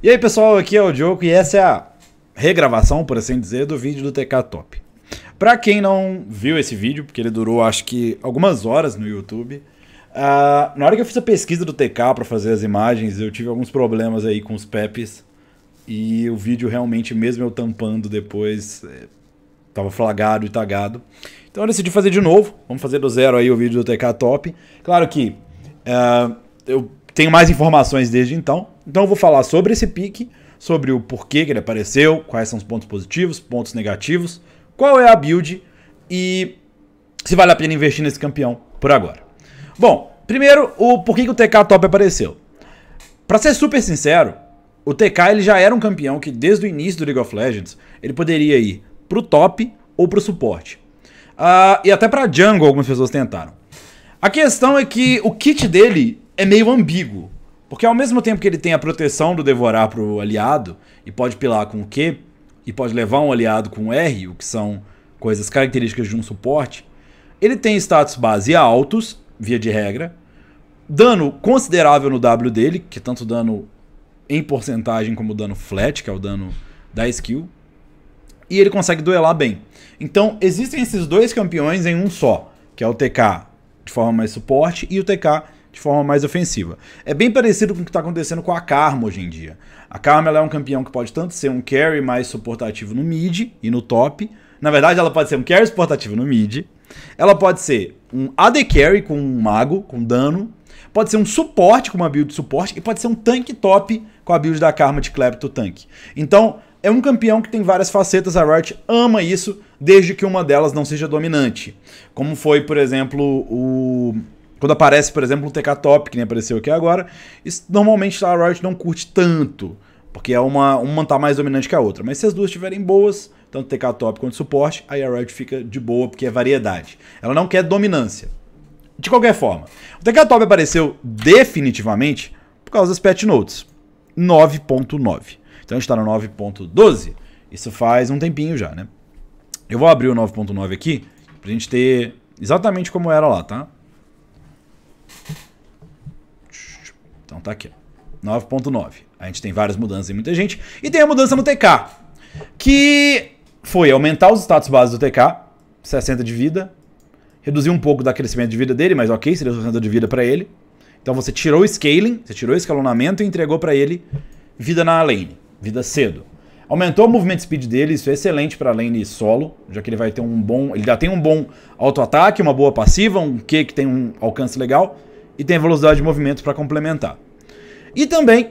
E aí pessoal, aqui é o Diogo e essa é a regravação, por assim dizer, do vídeo do TK Top. Pra quem não viu esse vídeo, porque ele durou acho que algumas horas no YouTube, uh, na hora que eu fiz a pesquisa do TK para fazer as imagens, eu tive alguns problemas aí com os peps e o vídeo realmente, mesmo eu tampando depois, eh, tava flagrado e tagado. Então eu decidi fazer de novo, vamos fazer do zero aí o vídeo do TK Top. Claro que... Uh, eu tenho mais informações desde então. Então eu vou falar sobre esse pique, sobre o porquê que ele apareceu, quais são os pontos positivos, pontos negativos, qual é a build e se vale a pena investir nesse campeão por agora. Bom, primeiro, o porquê que o TK Top apareceu. Para ser super sincero, o TK ele já era um campeão que desde o início do League of Legends ele poderia ir pro top ou pro suporte. Uh, e até pra jungle algumas pessoas tentaram. A questão é que o kit dele é meio ambíguo. Porque ao mesmo tempo que ele tem a proteção do devorar pro aliado, e pode pilar com o Q, e pode levar um aliado com R, o que são coisas características de um suporte, ele tem status base altos, via de regra, dano considerável no W dele, que é tanto dano em porcentagem como dano flat, que é o dano da skill, e ele consegue duelar bem. Então, existem esses dois campeões em um só, que é o TK de forma mais suporte e o TK de forma mais ofensiva. É bem parecido com o que está acontecendo com a Karma hoje em dia. A Karma é um campeão que pode tanto ser um carry mais suportativo no mid e no top. Na verdade, ela pode ser um carry suportativo no mid. Ela pode ser um AD carry com um mago, com dano. Pode ser um suporte com uma build de suporte. E pode ser um tanque top com a build da Karma de Klepto tanque. Então, é um campeão que tem várias facetas, a Riot ama isso, desde que uma delas não seja dominante. Como foi, por exemplo, o quando aparece, por exemplo, um TK Top, que nem apareceu aqui agora, isso, normalmente a Riot não curte tanto, porque é uma, uma tá mais dominante que a outra. Mas se as duas estiverem boas, tanto TK Top quanto suporte, aí a Riot fica de boa, porque é variedade. Ela não quer dominância. De qualquer forma, o TK Top apareceu definitivamente por causa das patch notes. 9.9. Então a gente tá no 9.12. Isso faz um tempinho já, né? Eu vou abrir o 9.9 aqui, pra gente ter exatamente como era lá, tá? Então tá aqui, 9.9. A gente tem várias mudanças em muita gente. E tem a mudança no TK, que foi aumentar os status base do TK, 60 de vida, reduzir um pouco da crescimento de vida dele, mas ok, seria 60 de vida para ele. Então você tirou o scaling, você tirou o escalonamento e entregou para ele vida na lane, vida cedo. Aumentou o movimento speed dele, isso é excelente para lane solo, já que ele vai ter um bom, ele já tem um bom auto-ataque, uma boa passiva, um Q que tem um alcance legal e tem velocidade de movimento para complementar. E também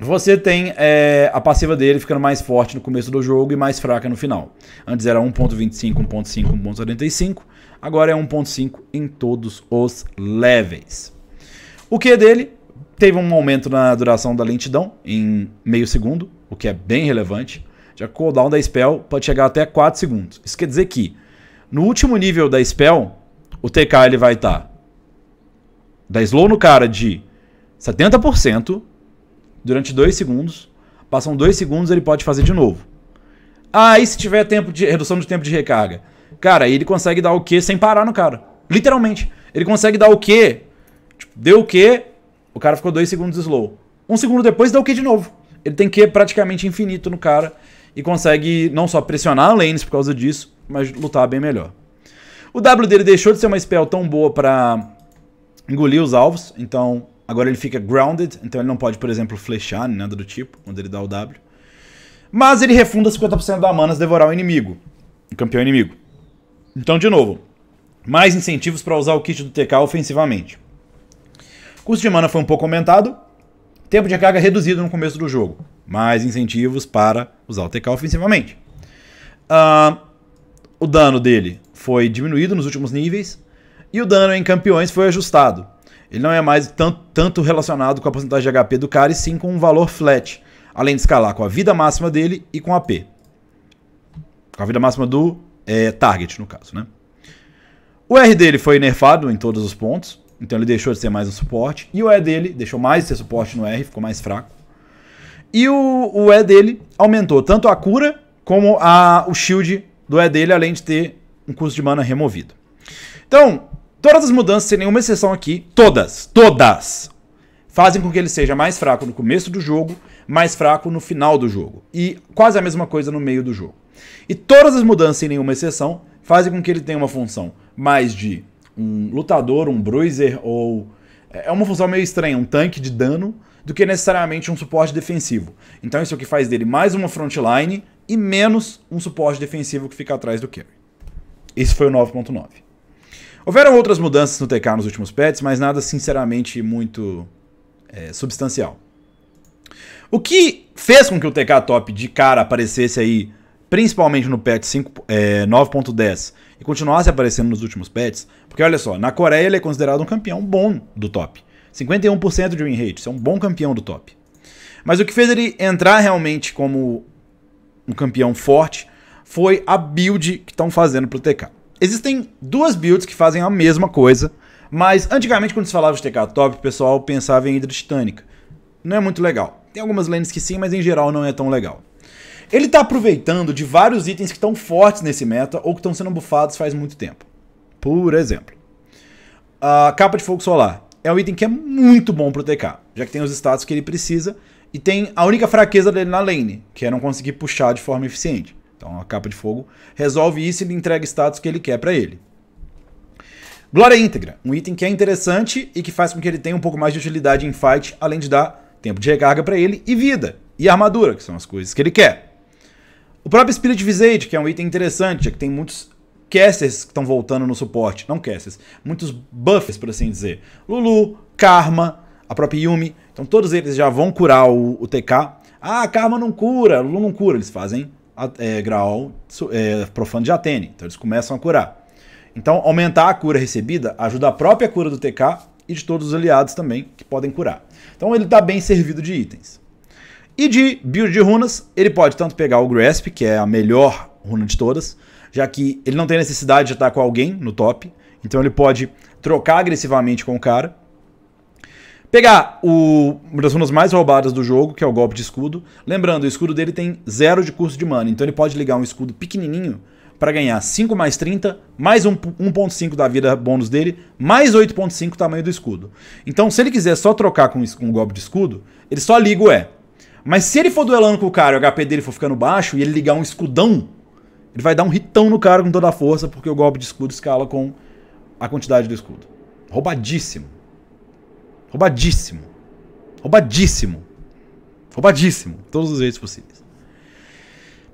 você tem é, a passiva dele ficando mais forte no começo do jogo e mais fraca no final. Antes era 1.25, 1.5, 1.75, agora é 1.5 em todos os levels. O Q dele teve um aumento na duração da lentidão em meio segundo, o que é bem relevante. Já que o cooldown da spell pode chegar até 4 segundos. Isso quer dizer que no último nível da spell, o TK ele vai estar tá da slow no cara de 70% durante 2 segundos. Passam 2 segundos, ele pode fazer de novo. Aí e se tiver tempo de redução de tempo de recarga, cara, ele consegue dar o Q sem parar no cara. Literalmente. Ele consegue dar o Q, tipo, deu o Q, o cara ficou 2 segundos slow. Um segundo depois deu o Q de novo. Ele tem que praticamente infinito no cara e consegue não só pressionar lanes por causa disso, mas lutar bem melhor. O W dele deixou de ser uma spell tão boa para engolir os alvos, então agora ele fica grounded, então ele não pode, por exemplo, flechar, nada do tipo, quando ele dá o W. Mas ele refunda 50% da mana se devorar o inimigo, o campeão inimigo. Então, de novo, mais incentivos para usar o kit do TK ofensivamente. O custo de mana foi um pouco aumentado, Tempo de recarga reduzido no começo do jogo, mais incentivos para usar o TK ofensivamente. Uh, o dano dele foi diminuído nos últimos níveis e o dano em campeões foi ajustado. Ele não é mais tanto, tanto relacionado com a porcentagem de HP do cara, e sim com um valor flat, além de escalar com a vida máxima dele e com AP. Com a vida máxima do é, target, no caso, né? O R dele foi nerfado em todos os pontos, então ele deixou de ser mais um suporte. E o E dele deixou mais de ser suporte no R, ficou mais fraco. E o, o E dele aumentou tanto a cura como a, o shield do E dele, além de ter um custo de mana removido. Então, todas as mudanças, sem nenhuma exceção aqui, todas, todas, fazem com que ele seja mais fraco no começo do jogo, mais fraco no final do jogo. E quase a mesma coisa no meio do jogo. E todas as mudanças, sem nenhuma exceção, fazem com que ele tenha uma função mais de um lutador, um bruiser ou. É, é uma função meio estranha, um tanque de dano, do que necessariamente um suporte defensivo. Então isso é o que faz dele mais uma frontline e menos um suporte defensivo que fica atrás do carry. Isso foi o 9.9. Houveram outras mudanças no TK nos últimos pets, mas nada sinceramente muito é, substancial. O que fez com que o TK Top de cara aparecesse aí principalmente no patch é, 9.10, e continuasse aparecendo nos últimos patches, porque olha só, na Coreia ele é considerado um campeão bom do top. 51% de win rate, isso é um bom campeão do top. Mas o que fez ele entrar realmente como um campeão forte foi a build que estão fazendo pro TK. Existem duas builds que fazem a mesma coisa, mas antigamente quando se falava de TK top, o pessoal pensava em Hidra Titânica. Não é muito legal. Tem algumas lanes que sim, mas em geral não é tão legal. Ele está aproveitando de vários itens que estão fortes nesse meta ou que estão sendo bufados faz muito tempo. Por exemplo, a capa de fogo solar é um item que é muito bom pro TK, já que tem os status que ele precisa e tem a única fraqueza dele na lane, que é não conseguir puxar de forma eficiente. Então a capa de fogo resolve isso e ele entrega status que ele quer para ele. Glória íntegra, um item que é interessante e que faz com que ele tenha um pouco mais de utilidade em fight, além de dar tempo de recarga para ele e vida e armadura, que são as coisas que ele quer. O próprio Spirit Visage, que é um item interessante, já é que tem muitos casters que estão voltando no suporte. Não casters, muitos buffs, por assim dizer. Lulu, Karma, a própria Yumi. Então todos eles já vão curar o, o TK. Ah, Karma não cura, Lulu não cura. Eles fazem é, Graal é, Profano de Atene. Então eles começam a curar. Então aumentar a cura recebida ajuda a própria cura do TK e de todos os aliados também que podem curar. Então ele está bem servido de itens. E de build de runas, ele pode tanto pegar o Grasp, que é a melhor runa de todas, já que ele não tem necessidade de estar com alguém no top, então ele pode trocar agressivamente com o cara. Pegar o, uma das runas mais roubadas do jogo, que é o golpe de escudo. Lembrando, o escudo dele tem zero de custo de mana, então ele pode ligar um escudo pequenininho para ganhar 5 mais 30, mais 1.5 da vida bônus dele, mais 8.5 tamanho do escudo. Então, se ele quiser só trocar com, com o golpe de escudo, ele só liga o E. Mas se ele for duelando com o cara e o HP dele for ficando baixo e ele ligar um escudão, ele vai dar um ritão no cara com toda a força, porque o golpe de escudo escala com a quantidade do escudo. Roubadíssimo. Roubadíssimo. Roubadíssimo. Roubadíssimo. Todos os jeitos possíveis.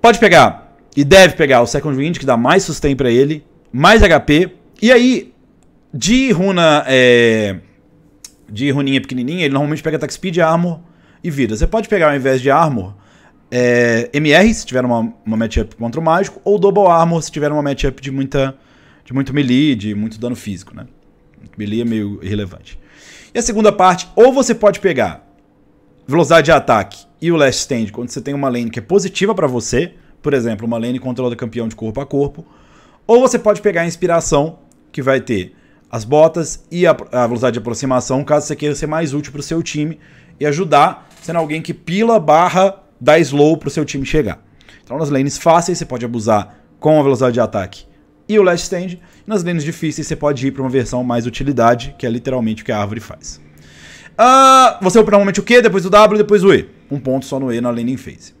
Pode pegar, e deve pegar, o Second Wind, que dá mais sustain para ele, mais HP. E aí, de runa. É, de runinha pequenininha, ele normalmente pega Attack Speed, e Armor e vida. Você pode pegar ao invés de armor, é, MR, se tiver uma, uma matchup contra o mágico, ou double armor, se tiver uma matchup de muita de muito melee, de muito dano físico, né? Melee é meio irrelevante. E a segunda parte, ou você pode pegar velocidade de ataque e o last stand, quando você tem uma lane que é positiva para você, por exemplo, uma lane controlada campeão de corpo a corpo, ou você pode pegar a inspiração, que vai ter as botas e a, a velocidade de aproximação, caso você queira ser mais útil para o seu time e ajudar sendo alguém que pila barra dá slow pro seu time chegar. Então nas lanes fáceis você pode abusar com a velocidade de ataque e o last stand. Nas lanes difíceis você pode ir para uma versão mais utilidade, que é literalmente o que a árvore faz. Uh, você upa normalmente o Q, depois o W, depois o E. Um ponto só no E na laning phase.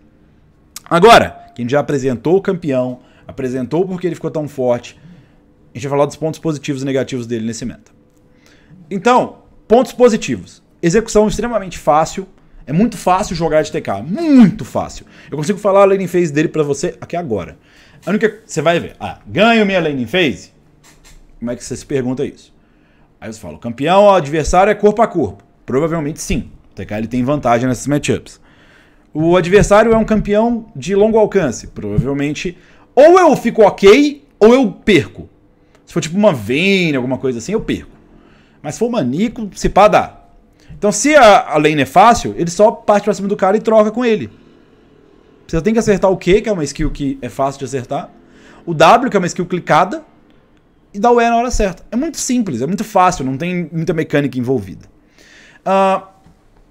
Agora, quem já apresentou o campeão, apresentou porque ele ficou tão forte, a gente vai falar dos pontos positivos e negativos dele nesse meta. Então, pontos positivos. Execução extremamente fácil. É muito fácil jogar de TK. Muito fácil. Eu consigo falar a laning phase dele para você aqui agora. A única você vai ver. Ah, ganho minha laning phase? Como é que você se pergunta isso? Aí você fala, campeão, adversário é corpo a corpo. Provavelmente sim. O TK ele tem vantagem nesses matchups. O adversário é um campeão de longo alcance. Provavelmente ou eu fico ok ou eu perco. Se for tipo uma Vayne, alguma coisa assim, eu perco. Mas se for Manico, se pá, dá. Então, se a, a lane é fácil, ele só parte pra cima do cara e troca com ele. Você tem que acertar o Q, que é uma skill que é fácil de acertar. O W, que é uma skill clicada. E dar o E na hora certa. É muito simples, é muito fácil, não tem muita mecânica envolvida. Uh,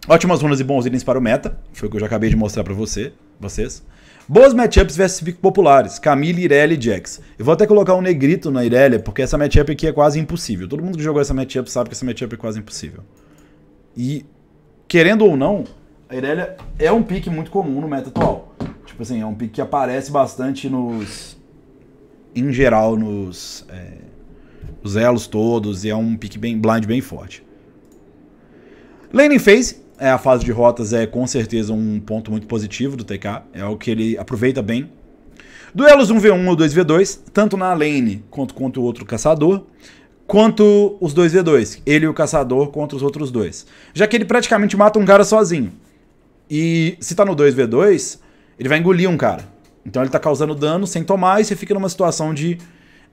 ótimas runas e bons itens para o meta. Foi o que eu já acabei de mostrar pra você, vocês. Boas matchups versus pick populares. Camille, Irelia e Jax. Eu vou até colocar um negrito na Irelia, porque essa matchup aqui é quase impossível. Todo mundo que jogou essa matchup sabe que essa matchup é quase impossível. E, querendo ou não, a Irelia é um pick muito comum no meta atual. Tipo assim, é um pick que aparece bastante nos. Em geral, nos. É, os elos todos, e é um pick bem blind bem forte. Laning Phase, é, a fase de rotas é com certeza um ponto muito positivo do TK. É o que ele aproveita bem. Duelos 1v1 ou 2v2, tanto na lane quanto contra o outro caçador quanto os 2v2, ele e o caçador contra os outros dois. Já que ele praticamente mata um cara sozinho. E se tá no 2v2, ele vai engolir um cara. Então ele tá causando dano sem tomar e você fica numa situação de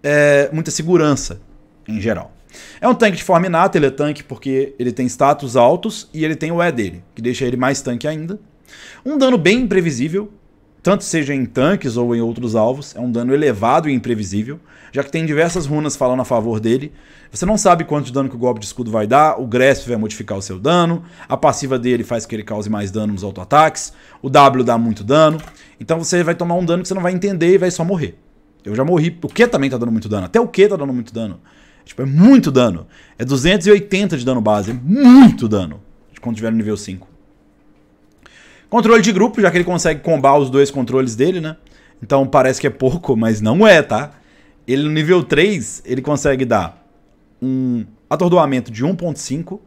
é, muita segurança, em geral. É um tanque de forma inata, ele é tanque porque ele tem status altos e ele tem o E dele, que deixa ele mais tanque ainda. Um dano bem imprevisível, tanto seja em tanques ou em outros alvos, é um dano elevado e imprevisível, já que tem diversas runas falando a favor dele. Você não sabe quanto de dano que o golpe de escudo vai dar, o Grasp vai modificar o seu dano, a passiva dele faz que ele cause mais dano nos auto-ataques, o W dá muito dano, então você vai tomar um dano que você não vai entender e vai só morrer. Eu já morri, o Q também tá dando muito dano, até o Q tá dando muito dano. Tipo, é muito dano. É 280 de dano base, é muito dano quando tiver no nível 5. Controle de grupo, já que ele consegue combar os dois controles dele, né? Então parece que é pouco, mas não é, tá? Ele no nível 3, ele consegue dar um atordoamento de 1.5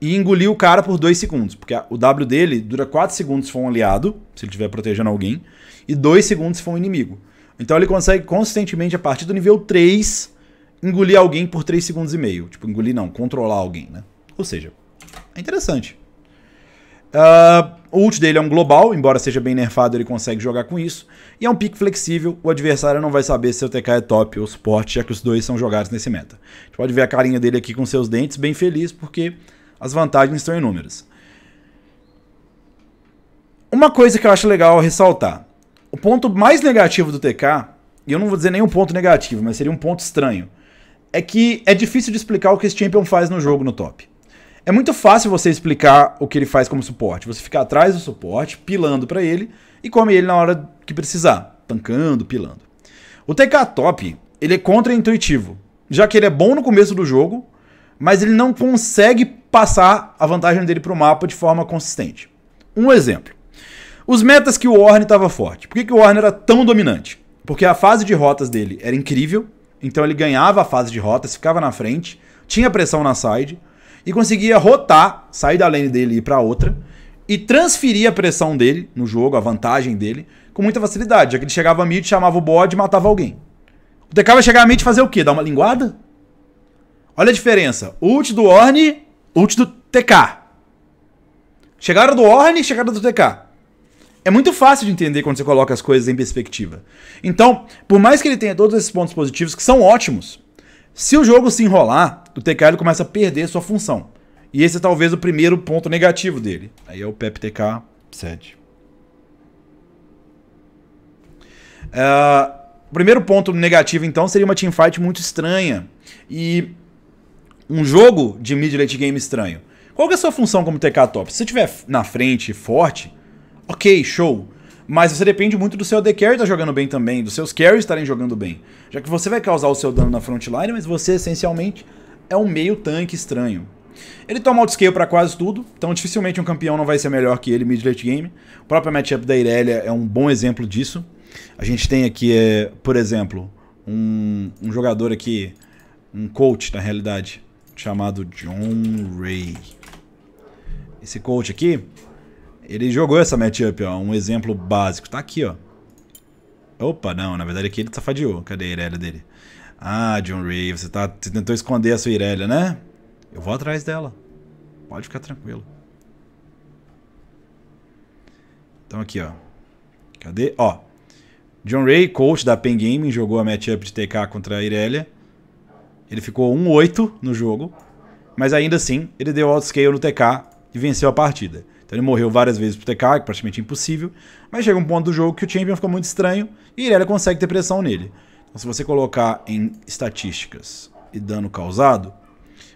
e engolir o cara por 2 segundos. Porque o W dele dura 4 segundos se for um aliado, se ele estiver protegendo alguém, e 2 segundos se for um inimigo. Então ele consegue consistentemente, a partir do nível 3, engolir alguém por 3 segundos e meio. Tipo, engolir não, controlar alguém, né? Ou seja, é interessante. Uh, o ult dele é um global, embora seja bem nerfado, ele consegue jogar com isso. E é um pick flexível, o adversário não vai saber se o TK é top ou suporte, já que os dois são jogados nesse meta. A gente pode ver a carinha dele aqui com seus dentes, bem feliz, porque as vantagens estão inúmeras. Uma coisa que eu acho legal ressaltar. O ponto mais negativo do TK, e eu não vou dizer nenhum ponto negativo, mas seria um ponto estranho, é que é difícil de explicar o que esse champion faz no jogo no top. É muito fácil você explicar o que ele faz como suporte. Você fica atrás do suporte, pilando para ele e come ele na hora que precisar, tancando, pilando. O TK Top, ele é contra-intuitivo, já que ele é bom no começo do jogo, mas ele não consegue passar a vantagem dele pro mapa de forma consistente. Um exemplo. Os metas que o Orne estava forte. Por que, que o Orne era tão dominante? Porque a fase de rotas dele era incrível, então ele ganhava a fase de rotas, ficava na frente, tinha pressão na side, e conseguia rotar, sair da lane dele e ir para outra e transferir a pressão dele no jogo, a vantagem dele, com muita facilidade, já que ele chegava mid, chamava o bode e matava alguém. O TK vai chegar a mid e fazer o quê? Dar uma linguada? Olha a diferença. Ult do Orne, ult do TK. Chegaram do Orne, chegaram do TK. É muito fácil de entender quando você coloca as coisas em perspectiva. Então, por mais que ele tenha todos esses pontos positivos, que são ótimos, se o jogo se enrolar, do TK ele começa a perder sua função. E esse é talvez o primeiro ponto negativo dele. Aí é o PEPTK 7. Uh, é, o primeiro ponto negativo, então, seria uma teamfight muito estranha. E um jogo de mid late game estranho. Qual é a sua função como TK top? Se você estiver na frente, forte, ok, show. Mas você depende muito do seu AD Carry estar tá jogando bem também, dos seus carries estarem jogando bem. Já que você vai causar o seu dano na frontline, mas você essencialmente é um meio tanque estranho. Ele toma auto-scale pra quase tudo, então dificilmente um campeão não vai ser melhor que ele mid-late game. O próprio matchup da Irelia é um bom exemplo disso. A gente tem aqui, é, por exemplo, um, um, jogador aqui, um coach na realidade, chamado John Ray. Esse coach aqui, ele jogou essa matchup, ó, um exemplo básico. Tá aqui, ó. Opa, não, na verdade aqui ele safadiou. Cadê a Irelia dele? Ah, John Ray, você, tá, você tentou esconder a sua Irelia, né? Eu vou atrás dela. Pode ficar tranquilo. Então aqui, ó. Cadê? Ó. John Ray, coach da Pen Gaming, jogou a matchup de TK contra a Irelia. Ele ficou 1-8 no jogo. Mas ainda assim, ele deu auto-scale no TK e venceu a partida. Então ele morreu várias vezes pro TK, que praticamente impossível. Mas chega um ponto do jogo que o Champion ficou muito estranho e Irelia consegue ter pressão nele. Então, se você colocar em estatísticas e dano causado,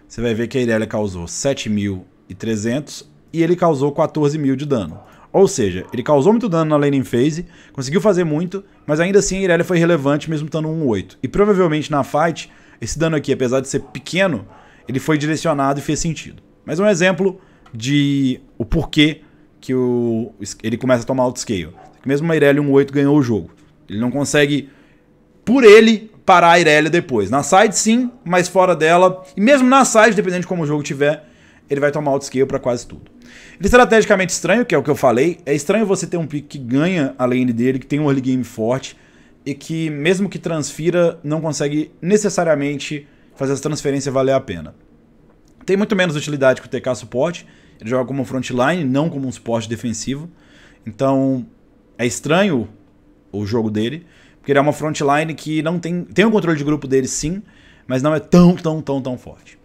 você vai ver que a Irelia causou 7.300 e ele causou 14.000 mil de dano. Ou seja, ele causou muito dano na laning phase, conseguiu fazer muito, mas ainda assim a Irelia foi relevante mesmo estando 1.8. E provavelmente na fight, esse dano aqui, apesar de ser pequeno, ele foi direcionado e fez sentido. Mas um exemplo de o porquê que o, ele começa a tomar auto-scale. Mesmo uma Irelia 1.8 ganhou o jogo. Ele não consegue por ele para a Irelia depois. Na side sim, mas fora dela. E mesmo na side, dependendo de como o jogo tiver, ele vai tomar outscale para quase tudo. Ele é estrategicamente estranho, que é o que eu falei. É estranho você ter um pick que ganha a lane dele, que tem um early game forte, e que mesmo que transfira, não consegue necessariamente fazer essa transferência valer a pena. Tem muito menos utilidade que o TK suporte. Ele joga como frontline, não como um suporte defensivo. Então, é estranho o jogo dele. Porque ele é uma frontline que não tem. Tem o um controle de grupo dele sim, mas não é tão, tão, tão, tão forte.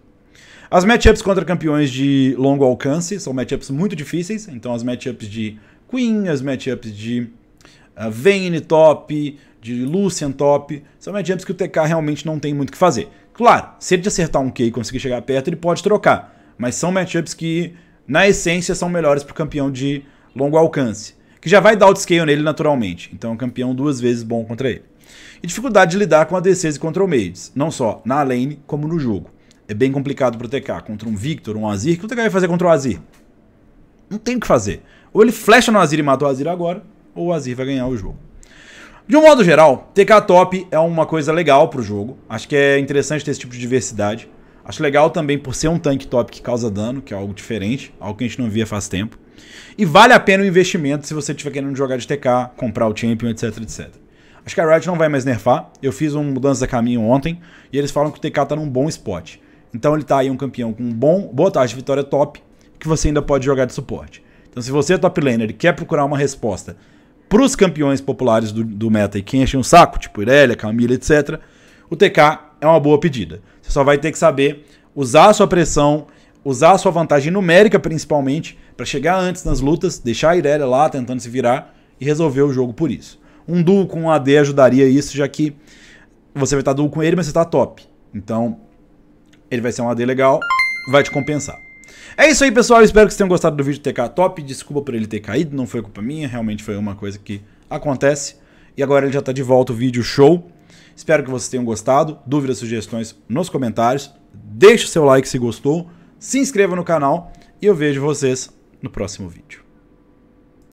As matchups contra campeões de longo alcance são matchups muito difíceis. Então, as matchups de Queen, as matchups de uh, Vayne top, de Lucian top, são matchups que o TK realmente não tem muito o que fazer. Claro, se ele acertar um K e conseguir chegar perto, ele pode trocar. Mas são matchups que, na essência, são melhores para o campeão de longo alcance que já vai dar outscale nele naturalmente. Então é campeão duas vezes bom contra ele. E dificuldade de lidar com a e contra o Mades, não só na lane como no jogo. É bem complicado pro TK contra um Victor, um Azir. O que o TK vai fazer contra o Azir? Não tem o que fazer. Ou ele flecha no Azir e mata o Azir agora, ou o Azir vai ganhar o jogo. De um modo geral, TK top é uma coisa legal pro jogo. Acho que é interessante ter esse tipo de diversidade. Acho legal também por ser um tanque top que causa dano, que é algo diferente, algo que a gente não via faz tempo. E vale a pena o investimento se você estiver querendo jogar de TK, comprar o Champion, etc, etc. Acho que a Riot não vai mais nerfar. Eu fiz uma mudança de caminho ontem e eles falam que o TK tá num bom spot. Então ele tá aí um campeão com um bom, boa taxa de vitória top, que você ainda pode jogar de suporte. Então se você é top laner e quer procurar uma resposta pros campeões populares do, do meta e quem enchem um saco, tipo Irelia, Camila, etc., o TK é uma boa pedida. Você só vai ter que saber usar a sua pressão usar a sua vantagem numérica principalmente para chegar antes nas lutas, deixar a Irelia lá tentando se virar e resolver o jogo por isso. Um duo com um AD ajudaria isso, já que você vai estar duo com ele, mas você está top. Então, ele vai ser um AD legal, vai te compensar. É isso aí, pessoal. espero que vocês tenham gostado do vídeo TK Top. Desculpa por ele ter caído, não foi culpa minha. Realmente foi uma coisa que acontece. E agora ele já está de volta, o vídeo show. Espero que vocês tenham gostado. Dúvidas, sugestões nos comentários. Deixe o seu like se gostou se inscreva no canal e eu vejo vocês no próximo vídeo.